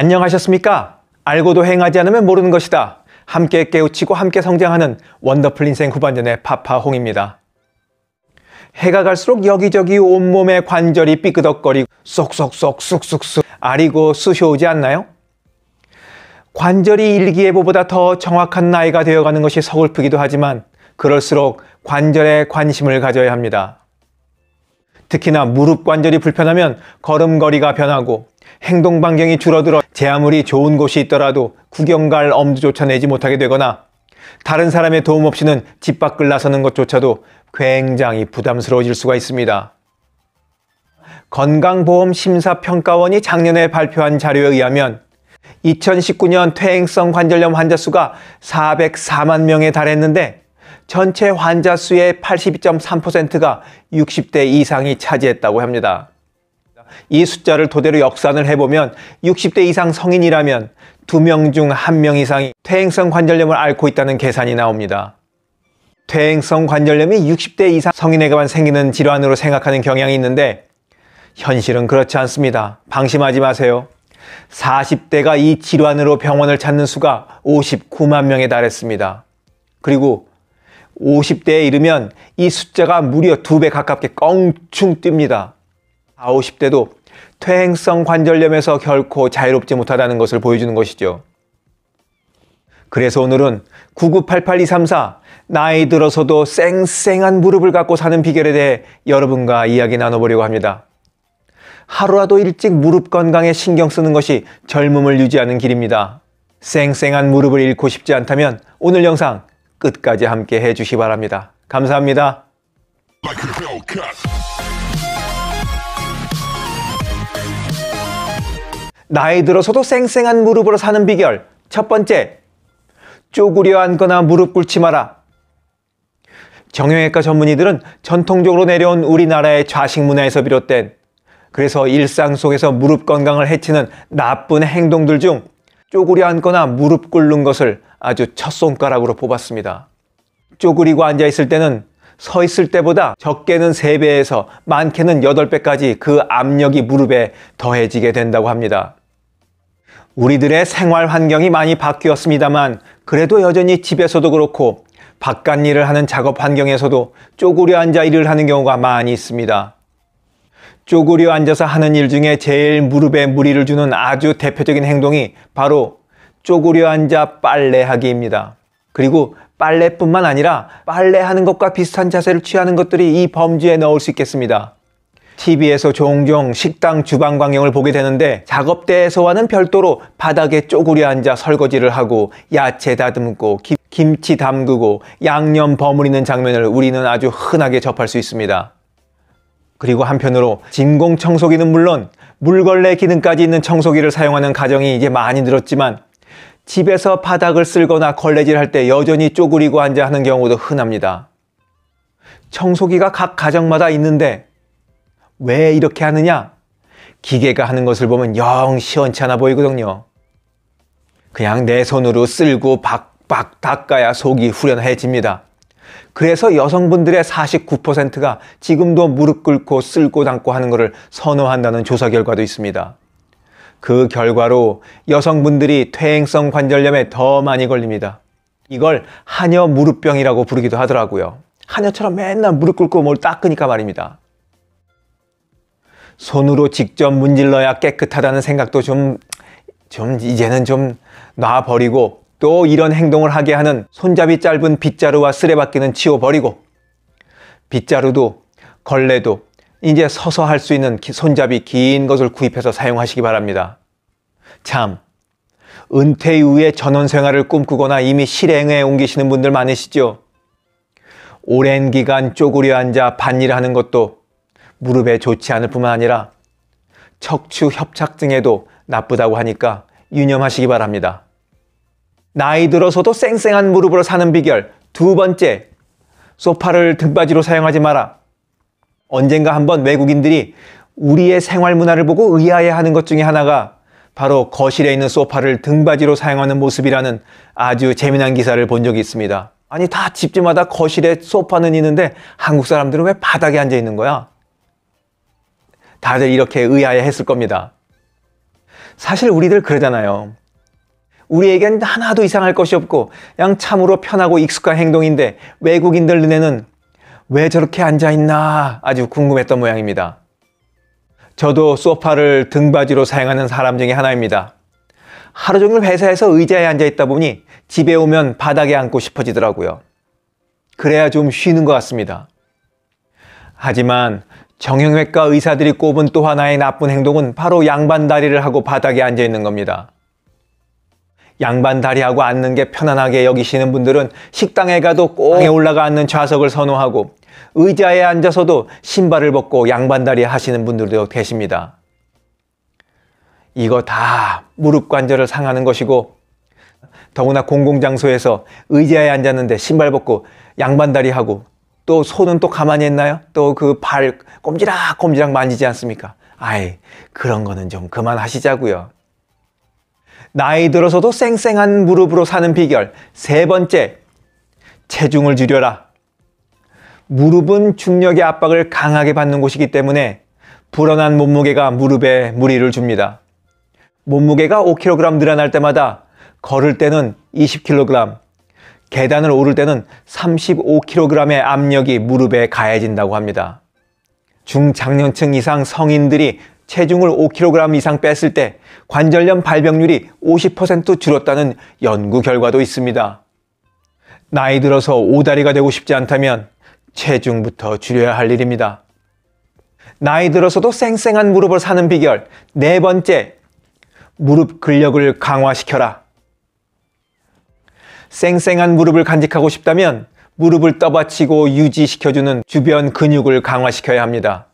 안녕하셨습니까? 알고도 행하지 않으면 모르는 것이다. 함께 깨우치고 함께 성장하는 원더풀 인생 후반전의 파파홍입니다. 해가 갈수록 여기저기 온몸의 관절이 삐끄덕거리고 쏙쏙쏙 쑥쑥쑥 아리고 쑤셔오지 않나요? 관절이 일기예보보다 더 정확한 나이가 되어가는 것이 서글프기도 하지만 그럴수록 관절에 관심을 가져야 합니다. 특히나 무릎 관절이 불편하면 걸음걸이가 변하고 행동 반경이 줄어들어 제 아무리 좋은 곳이 있더라도 구경 갈 엄두조차 내지 못하게 되거나 다른 사람의 도움 없이는 집 밖을 나서는 것조차도 굉장히 부담스러워질 수가 있습니다. 건강보험심사평가원이 작년에 발표한 자료에 의하면 2019년 퇴행성 관절염 환자 수가 404만 명에 달했는데 전체 환자 수의 82.3%가 60대 이상이 차지했다고 합니다. 이 숫자를 토대로 역산을 해보면 60대 이상 성인이라면 2명 중 1명 이상이 퇴행성 관절염을 앓고 있다는 계산이 나옵니다. 퇴행성 관절염이 60대 이상 성인에게만 생기는 질환으로 생각하는 경향이 있는데 현실은 그렇지 않습니다. 방심하지 마세요. 40대가 이 질환으로 병원을 찾는 수가 59만 명에 달했습니다. 그리고 50대에 이르면 이 숫자가 무려 두 배 가깝게 껑충 뜁니다. 40, 50대도 퇴행성 관절염에서 결코 자유롭지 못하다는 것을 보여주는 것이죠. 그래서 오늘은 9988234 나이 들어서도 쌩쌩한 무릎을 갖고 사는 비결에 대해 여러분과 이야기 나눠보려고 합니다. 하루라도 일찍 무릎 건강에 신경 쓰는 것이 젊음을 유지하는 길입니다. 쌩쌩한 무릎을 잃고 싶지 않다면 오늘 영상 끝까지 함께 해주시 바랍니다. 감사합니다. 나이 들어서도 쌩쌩한 무릎으로 사는 비결 첫 번째, 쪼그려 앉거나 무릎 꿇지 마라. 정형외과 전문의들은 전통적으로 내려온 우리나라의 좌식 문화에서 비롯된 그래서 일상 속에서 무릎 건강을 해치는 나쁜 행동들 중 쪼그려 앉거나 무릎 꿇는 것을 아주 첫 손가락으로 뽑았습니다. 쪼그리고 앉아 있을 때는 서 있을 때보다 적게는 3배에서 많게는 8배까지 그 압력이 무릎에 더해지게 된다고 합니다. 우리들의 생활 환경이 많이 바뀌었습니다만 그래도 여전히 집에서도 그렇고 바깥 일을 하는 작업 환경에서도 쪼그려 앉아 일을 하는 경우가 많이 있습니다. 쪼그려 앉아서 하는 일 중에 제일 무릎에 무리를 주는 아주 대표적인 행동이 바로 쪼그려 앉아 빨래하기입니다. 그리고 빨래뿐만 아니라 빨래하는 것과 비슷한 자세를 취하는 것들이 이 범주에 넣을 수 있겠습니다. TV에서 종종 식당 주방 광경을 보게 되는데 작업대에서와는 별도로 바닥에 쪼그려 앉아 설거지를 하고 야채 다듬고 김치 담그고 양념 버무리는 장면을 우리는 아주 흔하게 접할 수 있습니다. 그리고 한편으로 진공 청소기는 물론 물걸레 기능까지 있는 청소기를 사용하는 가정이 이제 많이 늘었지만 집에서 바닥을 쓸거나 걸레질할 때 여전히 쪼그리고 앉아 하는 경우도 흔합니다. 청소기가 각 가정마다 있는데 왜 이렇게 하느냐? 기계가 하는 것을 보면 영 시원치 않아 보이거든요. 그냥 내 손으로 쓸고 박박 닦아야 속이 후련해집니다. 그래서 여성분들의 49%가 지금도 무릎 꿇고 쓸고 닦고 하는 것을 선호한다는 조사 결과도 있습니다. 그 결과로 여성분들이 퇴행성 관절염에 더 많이 걸립니다. 이걸 한여 무릎병이라고 부르기도 하더라고요. 한여처럼 맨날 무릎 꿇고 뭘 닦으니까 말입니다. 손으로 직접 문질러야 깨끗하다는 생각도 좀, 좀 이제는 좀 놔버리고 또 이런 행동을 하게 하는 손잡이 짧은 빗자루와 쓰레받기는 치워버리고 빗자루도 걸레도 이제 서서 할 수 있는 손잡이 긴 것을 구입해서 사용하시기 바랍니다. 참, 은퇴 이후에 전원 생활을 꿈꾸거나 이미 실행에 옮기시는 분들 많으시죠? 오랜 기간 쪼그려 앉아 반일하는 것도 무릎에 좋지 않을 뿐만 아니라 척추 협착 등에도 나쁘다고 하니까 유념하시기 바랍니다. 나이 들어서도 쌩쌩한 무릎으로 사는 비결 두 번째, 소파를 등받이로 사용하지 마라. 언젠가 한번 외국인들이 우리의 생활 문화를 보고 의아해 하는 것 중에 하나가 바로 거실에 있는 소파를 등받이로 사용하는 모습이라는 아주 재미난 기사를 본 적이 있습니다. 아니, 다 집집마다 거실에 소파는 있는데 한국 사람들은 왜 바닥에 앉아 있는 거야? 다들 이렇게 의아해 했을 겁니다. 사실 우리들 그러잖아요. 우리에겐 하나도 이상할 것이 없고 양 참으로 편하고 익숙한 행동인데 외국인들 눈에는 왜 저렇게 앉아있나 아주 궁금했던 모양입니다. 저도 소파를 등받이로 사용하는 사람 중에 하나입니다. 하루 종일 회사에서 의자에 앉아있다 보니 집에 오면 바닥에 앉고 싶어지더라고요. 그래야 좀 쉬는 것 같습니다. 하지만 정형외과 의사들이 꼽은 또 하나의 나쁜 행동은 바로 양반다리를 하고 바닥에 앉아 있는 겁니다. 양반다리하고 앉는 게 편안하게 여기시는 분들은 식당에 가도 꼭 올라가 앉는 좌석을 선호하고 의자에 앉아서도 신발을 벗고 양반다리 하시는 분들도 계십니다. 이거 다 무릎 관절을 상하는 것이고 더구나 공공장소에서 의자에 앉았는데 신발 벗고 양반다리 하고 또 손은 또 가만히 했나요? 또 그 발 꼼지락꼼지락 만지지 않습니까? 아이, 그런 거는 좀 그만하시자고요. 나이 들어서도 쌩쌩한 무릎으로 사는 비결. 세 번째, 체중을 줄여라. 무릎은 중력의 압박을 강하게 받는 곳이기 때문에 불어난 몸무게가 무릎에 무리를 줍니다. 몸무게가 5kg 늘어날 때마다 걸을 때는 20kg, 계단을 오를 때는 35kg의 압력이 무릎에 가해진다고 합니다. 중장년층 이상 성인들이 체중을 5kg 이상 뺐을 때 관절염 발병률이 50% 줄었다는 연구 결과도 있습니다. 나이 들어서 오다리가 되고 싶지 않다면 체중부터 줄여야 할 일입니다. 나이 들어서도 쌩쌩한 무릎을 사는 비결 네 번째, 무릎 근력을 강화시켜라. 쌩쌩한 무릎을 간직하고 싶다면 무릎을 떠받치고 유지시켜주는 주변 근육을 강화시켜야 합니다.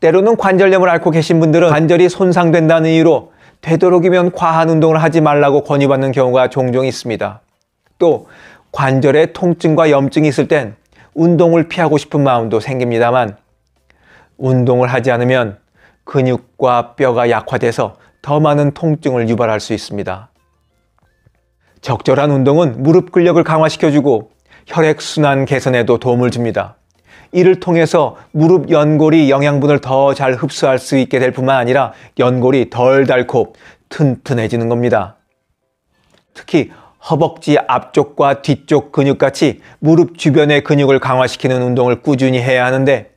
때로는 관절염을 앓고 계신 분들은 관절이 손상된다는 이유로 되도록이면 과한 운동을 하지 말라고 권유받는 경우가 종종 있습니다. 또 관절에 통증과 염증이 있을 땐 운동을 피하고 싶은 마음도 생깁니다만 운동을 하지 않으면 근육과 뼈가 약화돼서 더 많은 통증을 유발할 수 있습니다. 적절한 운동은 무릎 근력을 강화시켜주고 혈액순환 개선에도 도움을 줍니다. 이를 통해서 무릎 연골이 영양분을 더 잘 흡수할 수 있게 될 뿐만 아니라 연골이 덜 닳고 튼튼해지는 겁니다. 특히 허벅지 앞쪽과 뒤쪽 근육같이 무릎 주변의 근육을 강화시키는 운동을 꾸준히 해야 하는데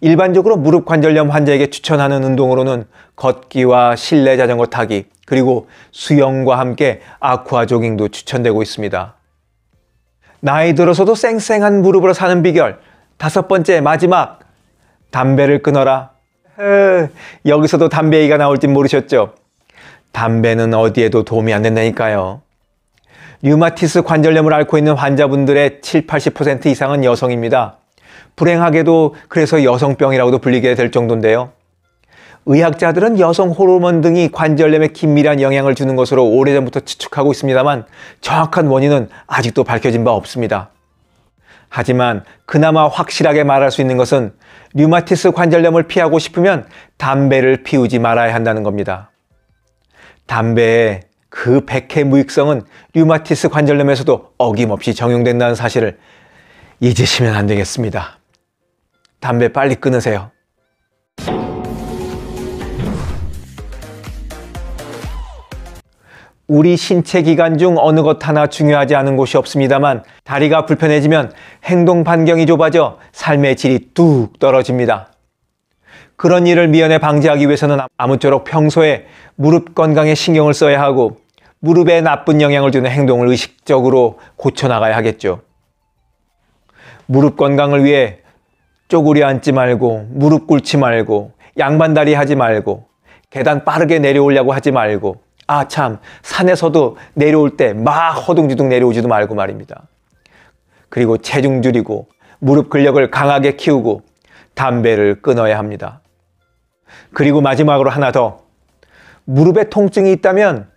일반적으로 무릎 관절염 환자에게 추천하는 운동으로는 걷기와 실내 자전거 타기, 그리고 수영과 함께 아쿠아 조깅도 추천되고 있습니다. 나이 들어서도 쌩쌩한 무릎으로 사는 비결 다섯 번째 마지막 담배를 끊어라. 에, 여기서도 담배 얘기가 나올진 모르셨죠? 담배는 어디에도 도움이 안 된다니까요. 류마티스 관절염을 앓고 있는 환자분들의 7, 80% 이상은 여성입니다. 불행하게도 그래서 여성병이라고도 불리게 될 정도인데요. 의학자들은 여성 호르몬 등이 관절염에 긴밀한 영향을 주는 것으로 오래전부터 추측하고 있습니다만 정확한 원인은 아직도 밝혀진 바 없습니다. 하지만 그나마 확실하게 말할 수 있는 것은 류마티스 관절염을 피하고 싶으면 담배를 피우지 말아야 한다는 겁니다. 담배의 그 백해 무익성은 류마티스 관절염에서도 어김없이 적용된다는 사실을 잊으시면 안 되겠습니다. 담배 빨리 끊으세요. 우리 신체 기관 중 어느 것 하나 중요하지 않은 곳이 없습니다만 다리가 불편해지면 행동 반경이 좁아져 삶의 질이 뚝 떨어집니다. 그런 일을 미연에 방지하기 위해서는 아무쪼록 평소에 무릎 건강에 신경을 써야 하고 무릎에 나쁜 영향을 주는 행동을 의식적으로 고쳐나가야 하겠죠. 무릎 건강을 위해 쪼그려 앉지 말고 무릎 꿇지 말고 양반다리 하지 말고 계단 빠르게 내려오려고 하지 말고 아, 참, 산에서도 내려올 때 막 허둥지둥 내려오지도 말고 말입니다. 그리고 체중 줄이고 무릎 근력을 강하게 키우고 담배를 끊어야 합니다. 그리고 마지막으로 하나 더. 무릎에 통증이 있다면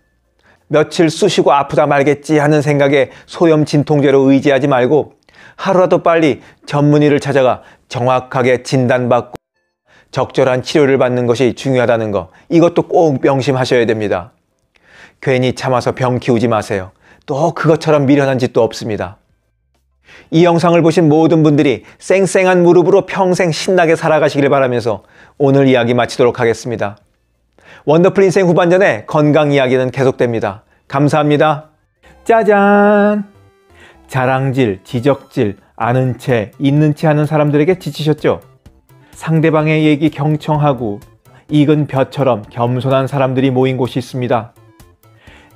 며칠 쑤시고 아프다 말겠지 하는 생각에 소염 진통제로 의지하지 말고 하루라도 빨리 전문의를 찾아가 정확하게 진단받고 적절한 치료를 받는 것이 중요하다는 것. 이것도 꼭 명심하셔야 됩니다. 괜히 참아서 병 키우지 마세요. 또 그것처럼 미련한 짓도 없습니다. 이 영상을 보신 모든 분들이 쌩쌩한 무릎으로 평생 신나게 살아가시길 바라면서 오늘 이야기 마치도록 하겠습니다. 원더풀 인생 후반전에 건강 이야기는 계속됩니다. 감사합니다. 짜잔! 자랑질, 지적질, 아는 채, 있는 채 하는 사람들에게 지치셨죠? 상대방의 얘기 경청하고 익은 벼처럼 겸손한 사람들이 모인 곳이 있습니다.